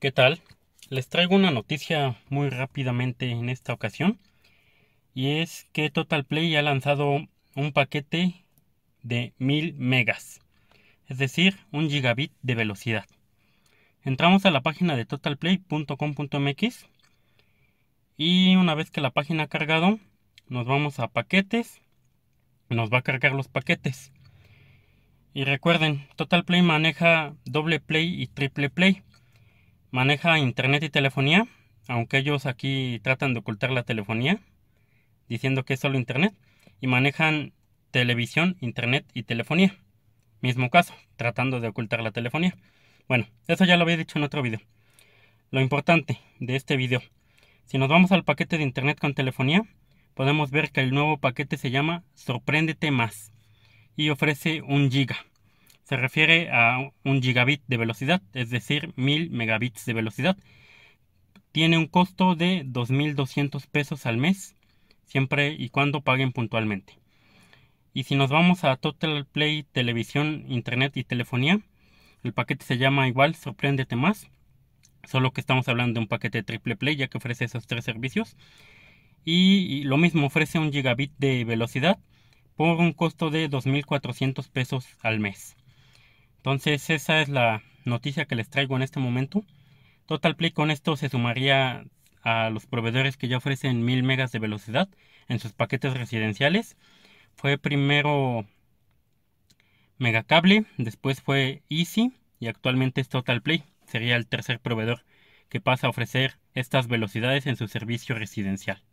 ¿Qué tal? Les traigo una noticia muy rápidamente en esta ocasión y es que Total Play ha lanzado un paquete de 1000 megas, es decir, un gigabit de velocidad. Entramos a la página de totalplay.com.mx y una vez que la página ha cargado, nos vamos a paquetes, nos va a cargar los paquetes. Y recuerden, Total Play maneja doble play y triple play. Maneja internet y telefonía, aunque ellos aquí tratan de ocultar la telefonía, diciendo que es solo internet. Y manejan televisión, internet y telefonía. Mismo caso, tratando de ocultar la telefonía. Bueno, eso ya lo había dicho en otro video. Lo importante de este video. Si nos vamos al paquete de internet con telefonía, podemos ver que el nuevo paquete se llama Sorpréndete más y ofrece un giga. Se refiere a un gigabit de velocidad, es decir, 1000 megabits de velocidad. Tiene un costo de 2.200 pesos al mes, siempre y cuando paguen puntualmente. Y si nos vamos a Total Play Televisión, Internet y Telefonía, el paquete se llama igual, sorpréndete más. Solo que estamos hablando de un paquete triple play ya que ofrece esos tres servicios. y lo mismo ofrece un gigabit de velocidad por un costo de 2.400 pesos al mes. Entonces esa es la noticia que les traigo en este momento. Total Play con esto se sumaría a los proveedores que ya ofrecen 1000 megas de velocidad en sus paquetes residenciales. Fue primero Megacable, después fue Easy y actualmente es Total Play. Sería el tercer proveedor que pasa a ofrecer estas velocidades en su servicio residencial.